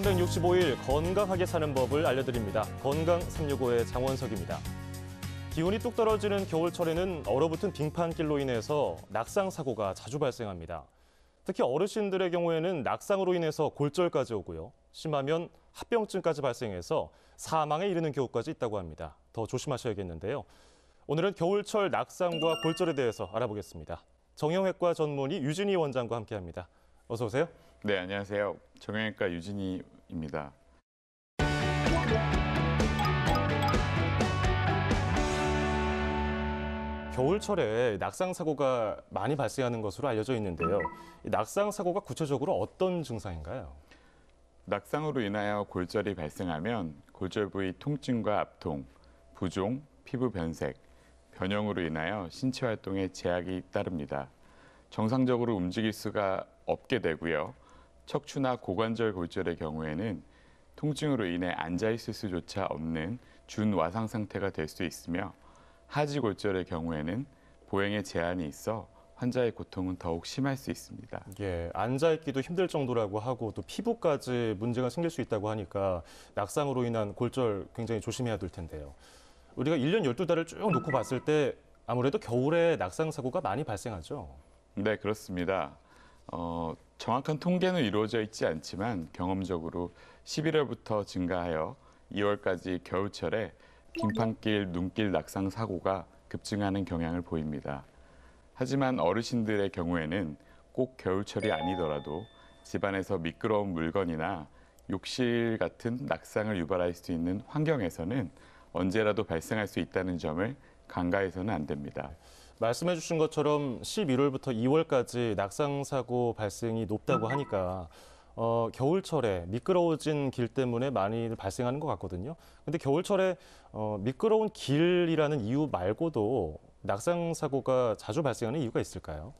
365일 건강하게 사는 법을 알려드립니다. 건강 365의 장원석입니다. 기온이 뚝 떨어지는 겨울철에는 얼어붙은 빙판길로 인해서 낙상 사고가 자주 발생합니다. 특히 어르신들의 경우에는 낙상으로 인해서 골절까지 오고요. 심하면 합병증까지 발생해서 사망에 이르는 경우까지 있다고 합니다. 더 조심하셔야겠는데요. 오늘은 겨울철 낙상과 골절에 대해서 알아보겠습니다. 정형외과 전문의 유진희 원장과 함께합니다. 어서 오세요. 네, 안녕하세요. 정형외과 유진이입니다. 겨울철에 낙상 사고가 많이 발생하는 것으로 알려져 있는데요. 낙상 사고가 구체적으로 어떤 증상인가요? 낙상으로 인하여 골절이 발생하면 골절 부위 통증과 압통, 부종, 피부 변색, 변형으로 인하여 신체 활동에 제약이 따릅니다. 정상적으로 움직일 수가 없게 되고요. 척추나 고관절 골절의 경우에는 통증으로 인해 앉아있을 수조차 없는 준와상 상태가 될 수 있으며 하지 골절의 경우에는 보행에 제한이 있어 환자의 고통은 더욱 심할 수 있습니다. 예, 앉아있기도 힘들 정도라고 하고 또 피부까지 문제가 생길 수 있다고 하니까 낙상으로 인한 골절 굉장히 조심해야 될 텐데요. 우리가 1년 12달을 쭉 놓고 봤을 때 아무래도 겨울에 낙상 사고가 많이 발생하죠? 네, 그렇습니다. 어, 정확한 통계는 이루어져 있지 않지만 경험적으로 11월부터 증가하여 2월까지 겨울철에 빙판길, 눈길 낙상 사고가 급증하는 경향을 보입니다. 하지만 어르신들의 경우에는 꼭 겨울철이 아니더라도 집안에서 미끄러운 물건이나 욕실 같은 낙상을 유발할 수 있는 환경에서는 언제라도 발생할 수 있다는 점을 간과해서는 안 됩니다. 말씀해 주신 것처럼 11월부터 2월까지 낙상 사고 발생이 높다고 하니까 어, 겨울철에 미끄러워진 길 때문에 많이 발생하는 것 같거든요. 근데 겨울철에 어, 미끄러운 길이라는 이유 말고도 낙상 사고가 자주 발생하는 이유가 있을까요?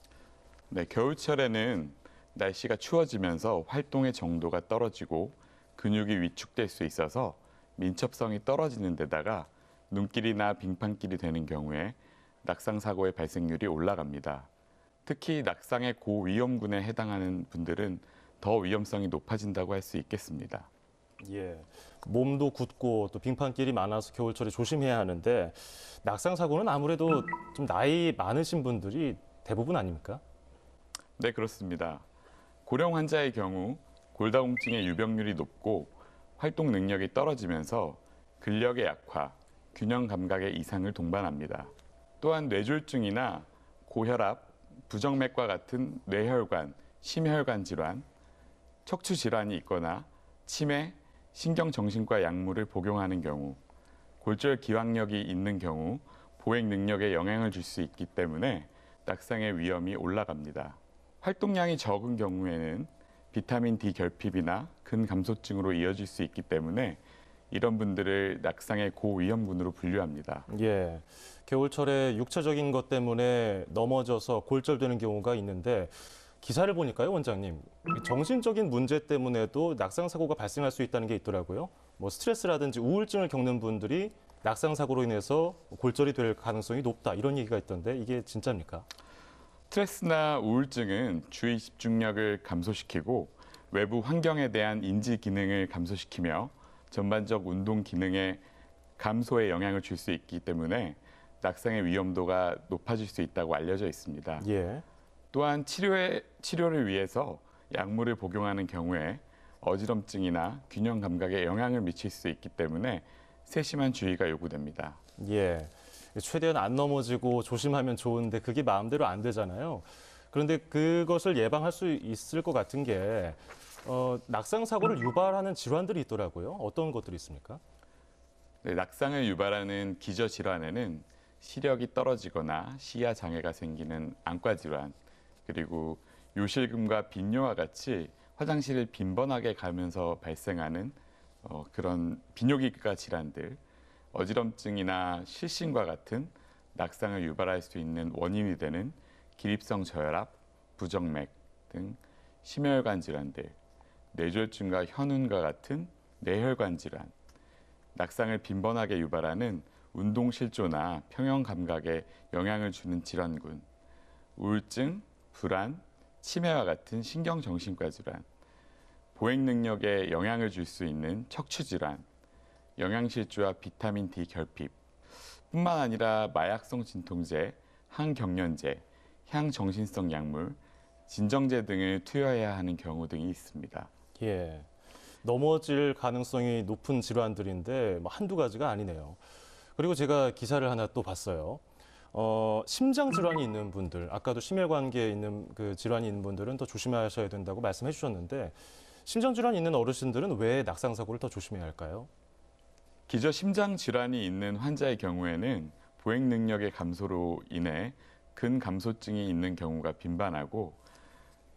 네, 겨울철에는 날씨가 추워지면서 활동의 정도가 떨어지고 근육이 위축될 수 있어서 민첩성이 떨어지는 데다가 눈길이나 빙판길이 되는 경우에 낙상 사고의 발생률이 올라갑니다. 특히 낙상의 고위험군에 해당하는 분들은 더 위험성이 높아진다고 할 수 있겠습니다. 예, 몸도 굳고 또 빙판길이 많아서 겨울철에 조심해야 하는데 낙상 사고는 아무래도 좀 나이 많으신 분들이 대부분 아닙니까? 네, 그렇습니다. 고령 환자의 경우 골다공증의 유병률이 높고 활동 능력이 떨어지면서 근력의 약화, 균형 감각의 이상을 동반합니다. 또한 뇌졸중이나 고혈압, 부정맥과 같은 뇌혈관, 심혈관 질환, 척추 질환이 있거나 치매, 신경정신과 약물을 복용하는 경우, 골절 기왕력이 있는 경우 보행 능력에 영향을 줄 수 있기 때문에 낙상의 위험이 올라갑니다. 활동량이 적은 경우에는 비타민 D 결핍이나 근감소증으로 이어질 수 있기 때문에 이런 분들을 낙상의 고위험군으로 분류합니다. 예. 겨울철에 육체적인 것 때문에 넘어져서 골절되는 경우가 있는데 기사를 보니까요, 원장님. 정신적인 문제 때문에도 낙상 사고가 발생할 수 있다는 게 있더라고요. 뭐 스트레스라든지 우울증을 겪는 분들이 낙상 사고로 인해서 골절이 될 가능성이 높다 이런 얘기가 있던데 이게 진짜입니까? 스트레스나 우울증은 주의 집중력을 감소시키고 외부 환경에 대한 인지 기능을 감소시키며 전반적 운동 기능에 감소에 영향을 줄 수 있기 때문에 낙상의 위험도가 높아질 수 있다고 알려져 있습니다. 예. 또한 치료에, 치료를 위해서 약물을 복용하는 경우에 어지럼증이나 균형 감각에 영향을 미칠 수 있기 때문에 세심한 주의가 요구됩니다. 예. 최대한 안 넘어지고 조심하면 좋은데 그게 마음대로 안 되잖아요. 그런데 그것을 예방할 수 있을 것 같은 게 어, 낙상 사고를 유발하는 질환들이 있더라고요. 어떤 것들이 있습니까? 네, 낙상을 유발하는 기저 질환에는 시력이 떨어지거나 시야 장애가 생기는 안과 질환, 그리고 요실금과 빈뇨와 같이 화장실을 빈번하게 가면서 발생하는 어, 그런 빈뇨기과 질환들, 어지럼증이나 실신과 같은 낙상을 유발할 수 있는 원인이 되는 기립성 저혈압, 부정맥 등 심혈관 질환들, 뇌졸중과 현운과 같은 뇌혈관 질환, 낙상을 빈번하게 유발하는 운동 실조나 평형 감각에 영향을 주는 질환군, 우울증, 불안, 치매와 같은 신경 정신과 질환, 보행 능력에 영향을 줄 수 있는 척추 질환, 영양실조와 비타민 D 결핍, 뿐만 아니라 마약성 진통제, 항경련제, 향정신성 약물, 진정제 등을 투여해야 하는 경우 등이 있습니다. 예. 넘어질 가능성이 높은 질환들인데 뭐 한두 가지가 아니네요. 그리고 제가 기사를 하나 또 봤어요. 어, 심장 질환이 있는 분들, 아까도 심혈관계에 있는 그 질환이 있는 분들은 더 조심하셔야 된다고 말씀해 주셨는데 심장 질환이 있는 어르신들은 왜 낙상 사고를 더 조심해야 할까요? 기저 심장 질환이 있는 환자의 경우에는 보행 능력의 감소로 인해 근감소증이 있는 경우가 빈번하고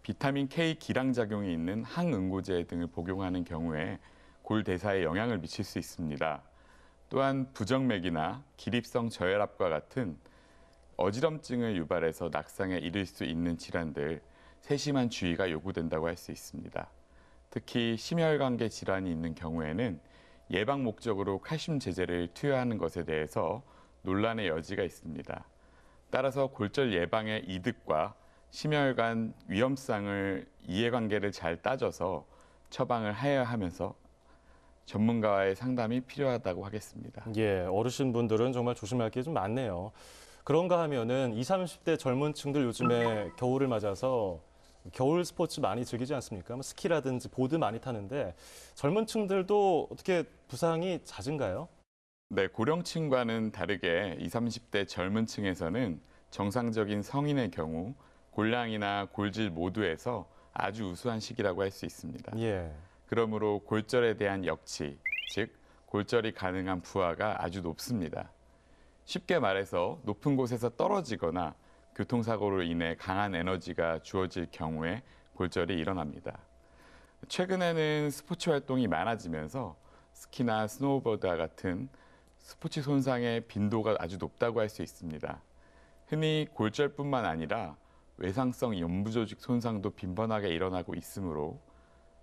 비타민 K 기량작용이 있는 항응고제 등을 복용하는 경우에 골대사에 영향을 미칠 수 있습니다. 또한 부정맥이나 기립성 저혈압과 같은 어지럼증을 유발해서 낙상에 이를 수 있는 질환들 세심한 주의가 요구된다고 할 수 있습니다. 특히 심혈관계 질환이 있는 경우에는 예방 목적으로 칼슘 제제를 투여하는 것에 대해서 논란의 여지가 있습니다. 따라서 골절 예방의 이득과 심혈관 위험성을 이해관계를 잘 따져서 처방을 해야 하면서 전문가와의 상담이 필요하다고 하겠습니다. 예, 어르신 분들은 정말 조심할 게 좀 많네요. 그런가 하면은 20, 30대 젊은 층들 요즘에 겨울을 맞아서 겨울 스포츠 많이 즐기지 않습니까? 뭐 스키라든지 보드 많이 타는데 젊은 층들도 어떻게 부상이 잦은가요? 네, 고령층과는 다르게 20, 30대 젊은 층에서는 정상적인 성인의 경우 골랑이나 골질 모두에서 아주 우수한 시기라고 할 수 있습니다. 예. 그러므로 골절에 대한 역치, 즉 골절이 가능한 부하가 아주 높습니다. 쉽게 말해서 높은 곳에서 떨어지거나 교통사고로 인해 강한 에너지가 주어질 경우에 골절이 일어납니다. 최근에는 스포츠 활동이 많아지면서 스키나 스노우보드와 같은 스포츠 손상의 빈도가 아주 높다고 할 수 있습니다. 흔히 골절뿐만 아니라 외상성 연부조직 손상도 빈번하게 일어나고 있으므로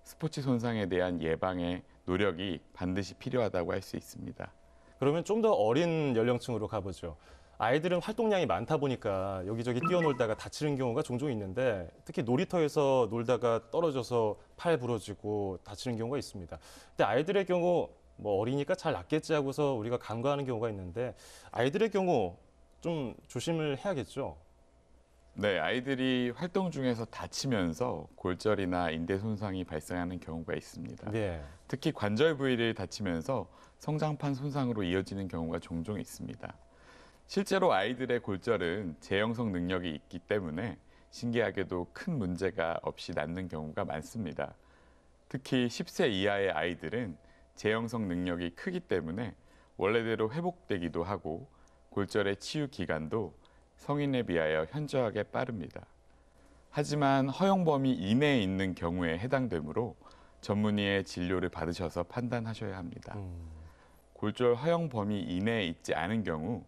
스포츠 손상에 대한 예방의 노력이 반드시 필요하다고 할 수 있습니다. 그러면 좀 더 어린 연령층으로 가보죠. 아이들은 활동량이 많다 보니까 여기저기 뛰어놀다가 다치는 경우가 종종 있는데 특히 놀이터에서 놀다가 떨어져서 팔 부러지고 다치는 경우가 있습니다. 근데 아이들의 경우 뭐 어리니까 잘 낫겠지 하고서 우리가 간과하는 경우가 있는데 아이들의 경우 좀 조심을 해야겠죠. 네, 아이들이 활동 중에서 다치면서 골절이나 인대 손상이 발생하는 경우가 있습니다. 네. 특히 관절 부위를 다치면서 성장판 손상으로 이어지는 경우가 종종 있습니다. 실제로 아이들의 골절은 재형성 능력이 있기 때문에 신기하게도 큰 문제가 없이 낫는 경우가 많습니다. 특히 10세 이하의 아이들은 재형성 능력이 크기 때문에 원래대로 회복되기도 하고 골절의 치유 기간도 성인에 비하여 현저하게 빠릅니다. 하지만 허용 범위 이내에 있는 경우에 해당되므로 전문의의 진료를 받으셔서 판단하셔야 합니다. 음. 골절 허용 범위 이내에 있지 않은 경우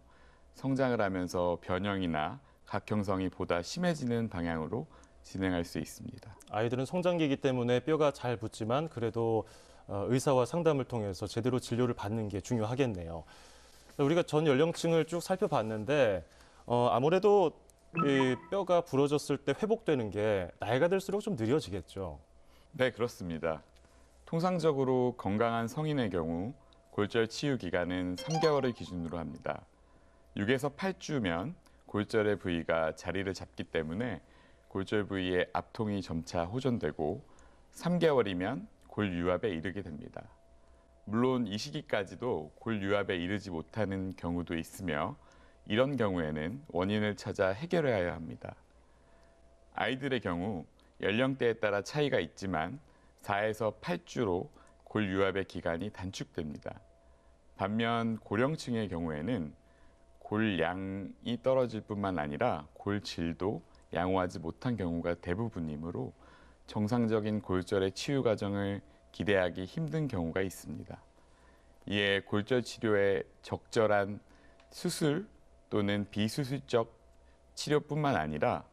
성장을 하면서 변형이나 각형성이 보다 심해지는 방향으로 진행할 수 있습니다. 아이들은 성장기이기 때문에 뼈가 잘 붙지만 그래도 어, 의사와 상담을 통해서 제대로 진료를 받는 게 중요하겠네요. 우리가 전 연령층을 쭉 살펴봤는데 어, 아무래도 이 뼈가 부러졌을 때 회복되는 게 나이가 들수록 좀 느려지겠죠. 네, 그렇습니다. 통상적으로 건강한 성인의 경우 골절 치유 기간은 3개월을 기준으로 합니다. 6에서 8주면 골절의 부위가 자리를 잡기 때문에 골절 부위의 압통이 점차 호전되고 3개월이면 골유압에 이르게 됩니다. 물론 이 시기까지도 골유압에 이르지 못하는 경우도 있으며 이런 경우에는 원인을 찾아 해결해야 합니다. 아이들의 경우 연령대에 따라 차이가 있지만 4에서 8주로 골 유압의 기간이 단축됩니다. 반면 고령층의 경우에는 골량이 떨어질 뿐만 아니라 골 질도 양호하지 못한 경우가 대부분이므로 정상적인 골절의 치유 과정을 기대하기 힘든 경우가 있습니다. 이에 골절 치료에 적절한 수술 또는 비수술적 치료뿐만 아니라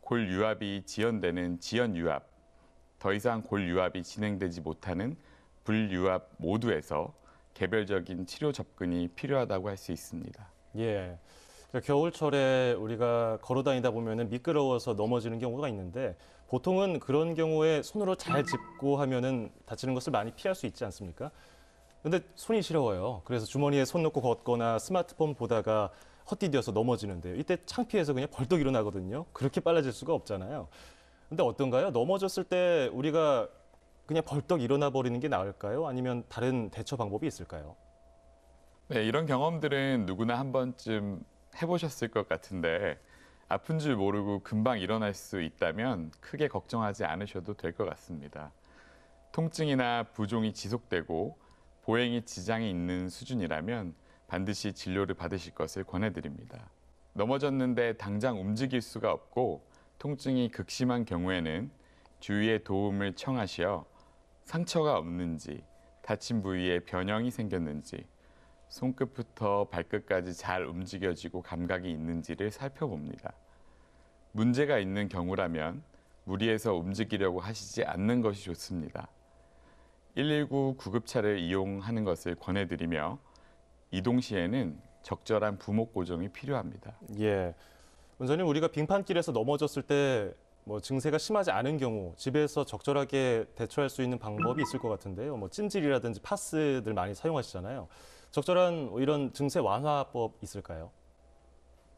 골 유압이 지연되는 지연 유압, 더 이상 골 유압이 진행되지 못하는 불유압 모두에서 개별적인 치료 접근이 필요하다고 할 수 있습니다. 예. 그러니까 겨울철에 우리가 걸어다니다 보면 미끄러워서 넘어지는 경우가 있는데 보통은 그런 경우에 손으로 잘 짚고 하면은 다치는 것을 많이 피할 수 있지 않습니까? 근데 손이 시려워요. 그래서 주머니에 손 넣고 걷거나 스마트폰 보다가 헛디뎌서 넘어지는데요. 이때 창피해서 그냥 벌떡 일어나거든요. 그렇게 빨라질 수가 없잖아요. 근데 어떤가요? 넘어졌을 때 우리가 그냥 벌떡 일어나 버리는 게 나을까요? 아니면 다른 대처 방법이 있을까요? 네, 이런 경험들은 누구나 한 번쯤 해보셨을 것 같은데 아픈 줄 모르고 금방 일어날 수 있다면 크게 걱정하지 않으셔도 될 것 같습니다. 통증이나 부종이 지속되고 보행이 지장이 있는 수준이라면 반드시 진료를 받으실 것을 권해드립니다. 넘어졌는데 당장 움직일 수가 없고 통증이 극심한 경우에는 주위의 도움을 청하시어 상처가 없는지 다친 부위에 변형이 생겼는지 손끝부터 발끝까지 잘 움직여지고 감각이 있는지를 살펴봅니다. 문제가 있는 경우라면 무리해서 움직이려고 하시지 않는 것이 좋습니다. 119 구급차를 이용하는 것을 권해드리며 이동 시에는 적절한 부목 고정이 필요합니다. 예. 원장님 우리가 빙판길에서 넘어졌을 때 뭐 증세가 심하지 않은 경우 집에서 적절하게 대처할 수 있는 방법이 있을 것 같은데요. 뭐 찜질이라든지 파스들 많이 사용하시잖아요. 적절한 이런 증세 완화법 있을까요?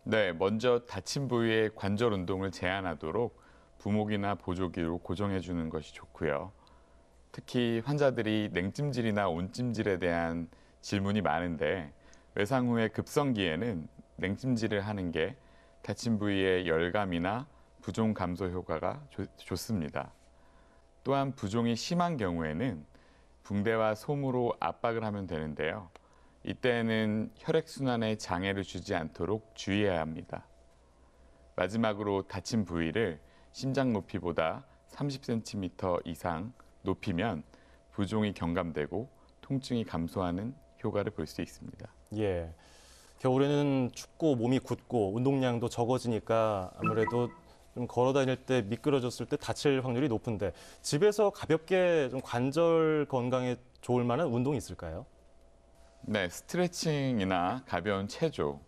네, 먼저 다친 부위의 관절 운동을 제한하도록 부목이나 보조기로 고정해 주는 것이 좋고요. 특히 환자들이 냉찜질이나 온찜질에 대한 질문이 많은데 외상 후에 급성기에는 냉찜질을 하는 게 다친 부위의 열감이나 부종 감소 효과가 좋, 좋습니다. 또한 부종이 심한 경우에는 붕대와 솜으로 압박을 하면 되는데요. 이때는 에 혈액순환에 장애를 주지 않도록 주의해야 합니다. 마지막으로 다친 부위를 심장 높이보다 30cm 이상 높이면 부종이 경감되고 통증이 감소하는 효과를 볼 수 있습니다. 예. 겨울에는 춥고 몸이 굳고 운동량도 적어지니까 아무래도 좀 걸어 다닐 때 미끄러졌을 때 다칠 확률이 높은데 집에서 가볍게 좀 관절 건강에 좋을 만한 운동이 있을까요? 네, 스트레칭이나 가벼운 체조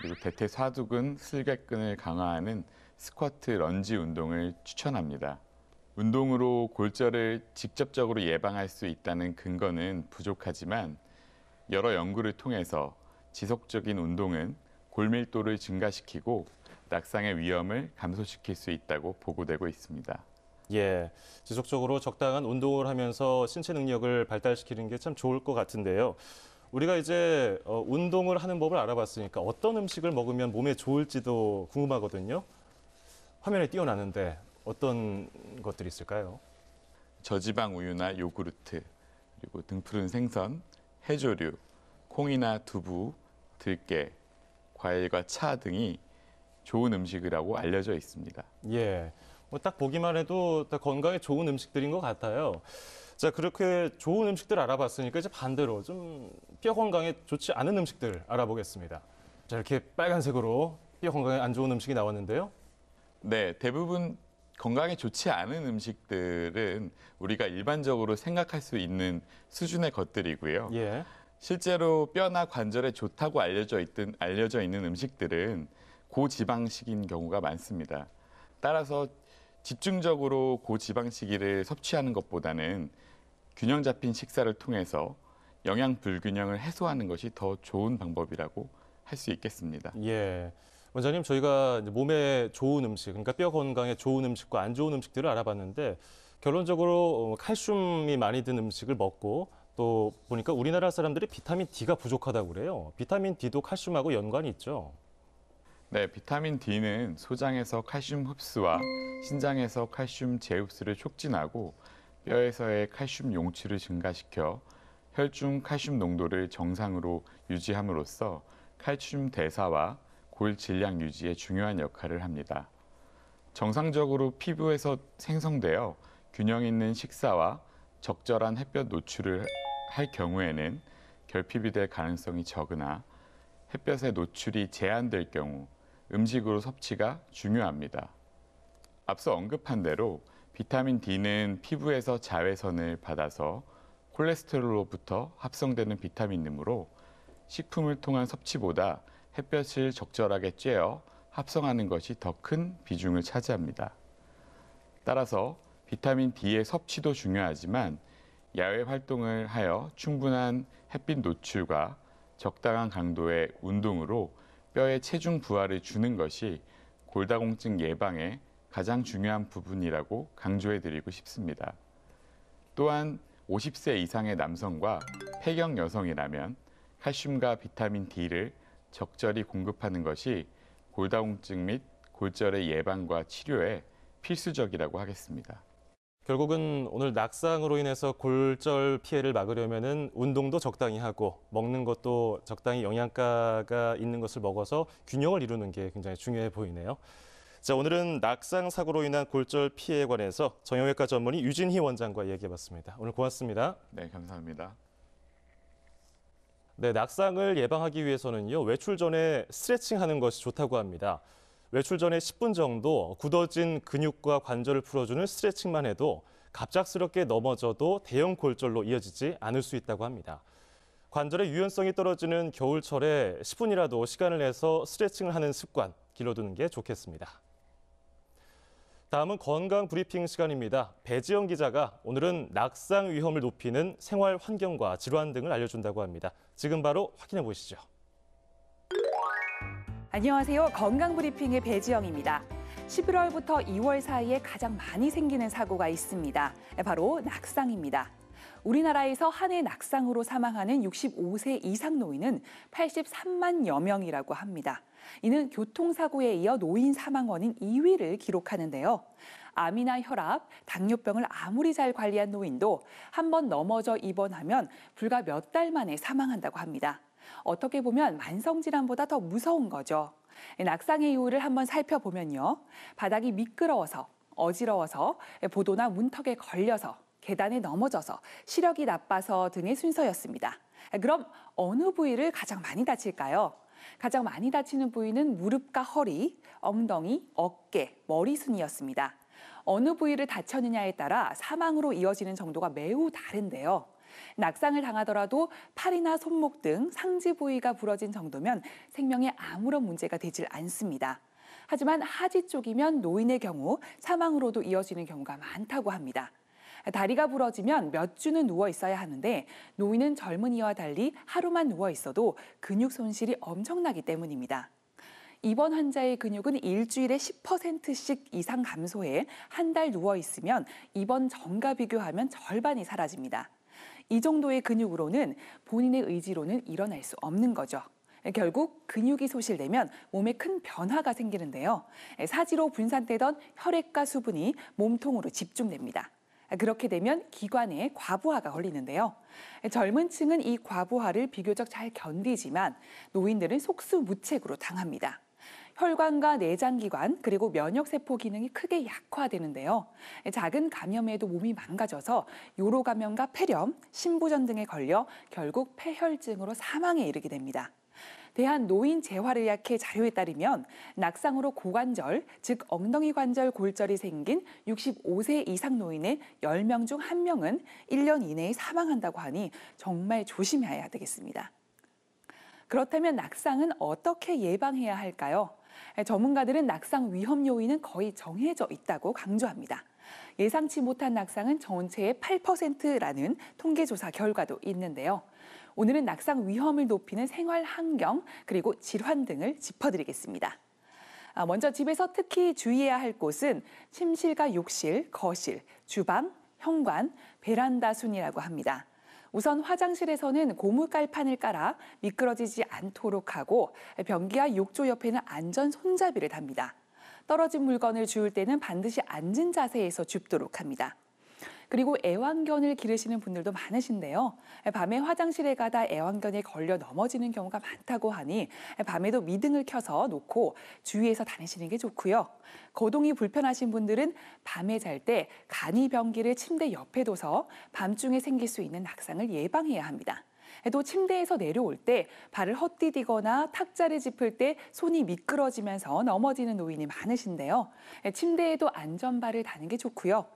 그리고 대퇴사두근, 슬개근을 강화하는 스쿼트 런지 운동을 추천합니다. 운동으로 골절을 직접적으로 예방할 수 있다는 근거는 부족하지만 여러 연구를 통해서 지속적인 운동은 골밀도를 증가시키고 낙상의 위험을 감소시킬 수 있다고 보고되고 있습니다. 예, 지속적으로 적당한 운동을 하면서 신체 능력을 발달시키는 게 참 좋을 것 같은데요. 우리가 이제 어, 운동을 하는 법을 알아봤으니까 어떤 음식을 먹으면 몸에 좋을지도 궁금하거든요. 화면에 띄어나는데 어떤 것들이 있을까요? 저지방 우유나 요구르트, 그리고 등푸른 생선, 해조류, 콩이나 두부, 들깨, 과일과 차 등이 좋은 음식이라고 알려져 있습니다. 예. 뭐 딱 보기만 해도 딱 건강에 좋은 음식들인 것 같아요. 자, 그렇게 좋은 음식들 알아봤으니까 이제 반대로 좀뼈 건강에 좋지 않은 음식들 알아보겠습니다. 자, 이렇게 빨간색으로 뼈 건강에 안 좋은 음식이 나왔는데요. 네, 대부분 건강에 좋지 않은 음식들은 우리가 일반적으로 생각할 수 있는 수준의 것들이고요. 예. 실제로 뼈나 관절에 좋다고 알려져 있던 알려져 있는 음식들은 고지방식인 경우가 많습니다. 따라서 집중적으로 고지방식이를 섭취하는 것보다는 균형 잡힌 식사를 통해서 영양 불균형을 해소하는 것이 더 좋은 방법이라고 할 수 있겠습니다. 예. 원장님 저희가 몸에 좋은 음식, 그러니까 뼈 건강에 좋은 음식과 안 좋은 음식들을 알아봤는데 결론적으로 어, 뭐 칼슘이 많이 든 음식을 먹고 또 보니까 우리나라 사람들이 비타민 D가 부족하다고 그래요. 비타민 D도 칼슘하고 연관이 있죠. 네, 비타민 D는 소장에서 칼슘 흡수와 신장에서 칼슘 재흡수를 촉진하고 뼈에서의 칼슘 용치를 증가시켜 혈중 칼슘 농도를 정상으로 유지함으로써 칼슘 대사와 골 질량 유지에 중요한 역할을 합니다. 정상적으로 피부에서 생성되어 균형 있는 식사와 적절한 햇볕 노출을 할 경우에는 결핍이 될 가능성이 적으나 햇볕의 노출이 제한될 경우 음식으로 섭취가 중요합니다. 앞서 언급한 대로 비타민 D는 피부에서 자외선을 받아서 콜레스테롤로부터 합성되는 비타민이므로 식품을 통한 섭취보다 햇볕을 적절하게 쬐어 합성하는 것이 더 큰 비중을 차지합니다. 따라서 비타민 D의 섭취도 중요하지만 야외 활동을 하여 충분한 햇빛 노출과 적당한 강도의 운동으로 뼈에 체중 부하를 주는 것이 골다공증 예방의 가장 중요한 부분이라고 강조해 드리고 싶습니다. 또한 50세 이상의 남성과 폐경 여성이라면 칼슘과 비타민 D를 적절히 공급하는 것이 골다공증 및 골절의 예방과 치료에 필수적이라고 하겠습니다. 결국은 오늘 낙상으로 인해서 골절 피해를 막으려면은 운동도 적당히 하고 먹는 것도 적당히 영양가가 있는 것을 먹어서 균형을 이루는 게 굉장히 중요해 보이네요. 자, 오늘은 낙상 사고로 인한 골절 피해에 관해서 정형외과 전문의 유진희 원장과 얘기해 봤습니다. 오늘 고맙습니다. 네, 감사합니다. 네, 낙상을 예방하기 위해서는요, 외출 전에 스트레칭 하는 것이 좋다고 합니다. 외출 전에 10분 정도 굳어진 근육과 관절을 풀어주는 스트레칭만 해도 갑작스럽게 넘어져도 대형 골절로 이어지지 않을 수 있다고 합니다. 관절의 유연성이 떨어지는 겨울철에 10분이라도 시간을 내서 스트레칭을 하는 습관 길러두는 게 좋겠습니다. 다음은 건강 브리핑 시간입니다. 배지영 기자가 오늘은 낙상 위험을 높이는 생활 환경과 질환 등을 알려준다고 합니다. 지금 바로 확인해 보시죠. 안녕하세요. 건강 브리핑의 배지영입니다. 11월부터 2월 사이에 가장 많이 생기는 사고가 있습니다. 바로 낙상입니다. 우리나라에서 한 해 낙상으로 사망하는 65세 이상 노인은 83만여 명이라고 합니다. 이는 교통사고에 이어 노인 사망 원인 2위를 기록하는데요. 암이나 혈압, 당뇨병을 아무리 잘 관리한 노인도 한 번 넘어져 입원하면 불과 몇 달 만에 사망한다고 합니다. 어떻게 보면 만성질환보다 더 무서운 거죠. 낙상의 이유를 한번 살펴보면요. 바닥이 미끄러워서, 어지러워서, 보도나 문턱에 걸려서, 계단에 넘어져서 시력이 나빠서 등의 순서였습니다. 그럼 어느 부위를 가장 많이 다칠까요? 가장 많이 다치는 부위는 무릎과 허리, 엉덩이, 어깨, 머리 순이었습니다. 어느 부위를 다쳤느냐에 따라 사망으로 이어지는 정도가 매우 다른데요. 낙상을 당하더라도 팔이나 손목 등 상지 부위가 부러진 정도면 생명에 아무런 문제가 되질 않습니다. 하지만 하지 쪽이면 노인의 경우 사망으로도 이어지는 경우가 많다고 합니다. 다리가 부러지면 몇 주는 누워 있어야 하는데 노인은 젊은이와 달리 하루만 누워 있어도 근육 손실이 엄청나기 때문입니다. 이번 환자의 근육은 일주일에 10%씩 이상 감소해 한 달 누워 있으면 이번 전과 비교하면 절반이 사라집니다. 이 정도의 근육으로는 본인의 의지로는 일어날 수 없는 거죠. 결국 근육이 소실되면 몸에 큰 변화가 생기는데요. 사지로 분산되던 혈액과 수분이 몸통으로 집중됩니다. 그렇게 되면 기관에 과부하가 걸리는데요. 젊은 층은 이 과부하를 비교적 잘 견디지만 노인들은 속수무책으로 당합니다. 혈관과 내장기관 그리고 면역세포 기능이 크게 약화되는데요. 작은 감염에도 몸이 망가져서 요로감염과 폐렴, 신부전 등에 걸려 결국 폐혈증으로 사망에 이르게 됩니다. 대한노인재활의학회 자료에 따르면 낙상으로 고관절, 즉 엉덩이 관절 골절이 생긴 65세 이상 노인의 10명 중 1명은 1년 이내에 사망한다고 하니 정말 조심해야 되겠습니다. 그렇다면 낙상은 어떻게 예방해야 할까요? 전문가들은 낙상 위험 요인은 거의 정해져 있다고 강조합니다. 예상치 못한 낙상은 전체의 8%라는 통계조사 결과도 있는데요. 오늘은 낙상 위험을 높이는 생활 환경 그리고 질환 등을 짚어드리겠습니다. 아, 먼저 집에서 특히 주의해야 할 곳은 침실과 욕실, 거실, 주방, 현관, 베란다 순이라고 합니다. 우선 화장실에서는 고무 깔판을 깔아 미끄러지지 않도록 하고 변기와 욕조 옆에는 안전 손잡이를 답니다. 떨어진 물건을 주울 때는 반드시 앉은 자세에서 줍도록 합니다. 그리고 애완견을 기르시는 분들도 많으신데요. 밤에 화장실에 가다 애완견이 걸려 넘어지는 경우가 많다고 하니 밤에도 미등을 켜서 놓고 주위에서 다니시는 게 좋고요. 거동이 불편하신 분들은 밤에 잘 때 간이 변기를 침대 옆에 둬서 밤중에 생길 수 있는 낙상을 예방해야 합니다. 또 침대에서 내려올 때 발을 헛디디거나 탁자를 짚을 때 손이 미끄러지면서 넘어지는 노인이 많으신데요. 예, 침대에도 안전발을 다는 게 좋고요.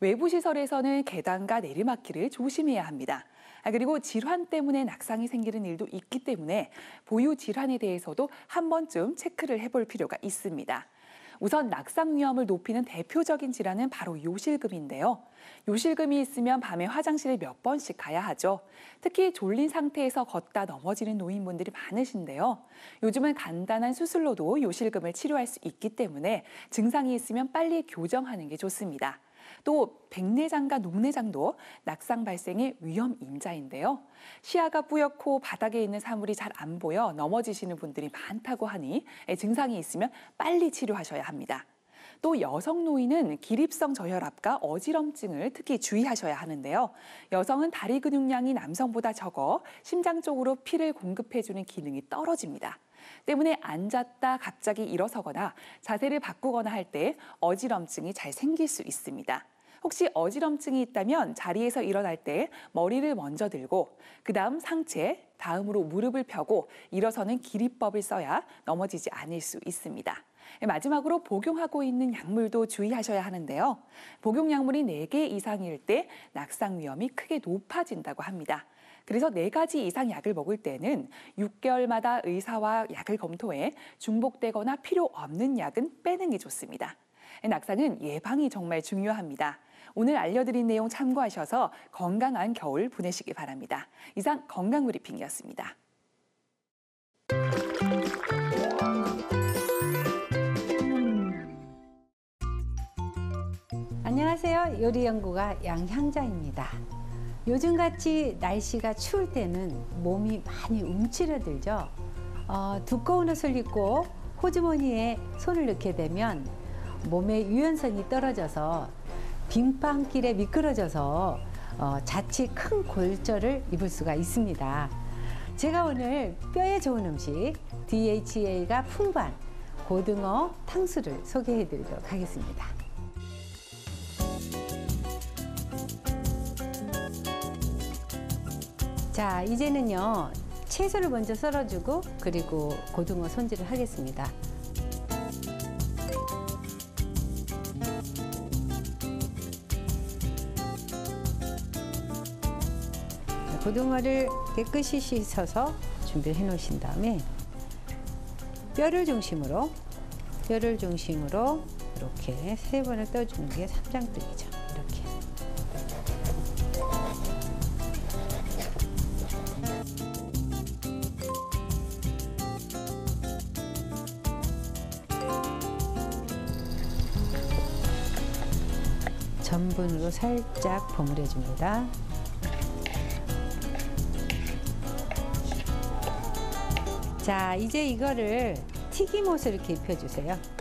외부 시설에서는 계단과 내리막길을 조심해야 합니다. 아, 그리고 질환 때문에 낙상이 생기는 일도 있기 때문에 보유 질환에 대해서도 한 번쯤 체크를 해볼 필요가 있습니다. 우선 낙상 위험을 높이는 대표적인 질환은 바로 요실금인데요. 요실금이 있으면 밤에 화장실을 몇 번씩 가야 하죠. 특히 졸린 상태에서 걷다 넘어지는 노인분들이 많으신데요. 요즘은 간단한 수술로도 요실금을 치료할 수 있기 때문에 증상이 있으면 빨리 교정하는 게 좋습니다. 또 백내장과 녹내장도 낙상 발생의 위험 인자인데요. 시야가 뿌옇고 바닥에 있는 사물이 잘 안 보여 넘어지시는 분들이 많다고 하니 예, 증상이 있으면 빨리 치료하셔야 합니다. 또 여성 노인은 기립성 저혈압과 어지럼증을 특히 주의하셔야 하는데요. 여성은 다리 근육량이 남성보다 적어 심장 쪽으로 피를 공급해주는 기능이 떨어집니다. 때문에 앉았다 갑자기 일어서거나 자세를 바꾸거나 할 때 어지럼증이 잘 생길 수 있습니다. 혹시 어지럼증이 있다면 자리에서 일어날 때 머리를 먼저 들고 그 다음 상체, 다음으로 무릎을 펴고 일어서는 기립법을 써야 넘어지지 않을 수 있습니다. 네, 마지막으로 복용하고 있는 약물도 주의하셔야 하는데요. 복용 약물이 4개 이상일 때 낙상 위험이 크게 높아진다고 합니다. 그래서 네 가지 이상 약을 먹을 때는 6개월마다 의사와 약을 검토해 중복되거나 필요 없는 약은 빼는 게 좋습니다. 낙상은 예방이 정말 중요합니다. 오늘 알려드린 내용 참고하셔서 건강한 겨울 보내시기 바랍니다. 이상 건강 브리핑이었습니다. 안녕하세요. 요리연구가 양향자입니다. 요즘같이 날씨가 추울 때는 몸이 많이 움츠러들죠. 어, 두꺼운 옷을 입고 호주머니에 손을 넣게 되면 몸의 유연성이 떨어져서 빙판길에 미끄러져서 어, 자칫 큰 골절을 입을 수가 있습니다. 제가 오늘 뼈에 좋은 음식 DHA가 풍부한 고등어 탕수를 소개해 드리도록 하겠습니다. 자, 이제는요. 채소를 먼저 썰어주고 그리고 고등어 손질을 하겠습니다. 고등어를 깨끗이 씻어서 준비해 를 놓으신 다음에 뼈를 중심으로 뼈를 중심으로 이렇게 세 번을 떠주는 게 삼장뜨기죠. 전분으로 살짝 버무려줍니다. 자, 이제 이거를 튀김옷을 이렇게 입혀주세요.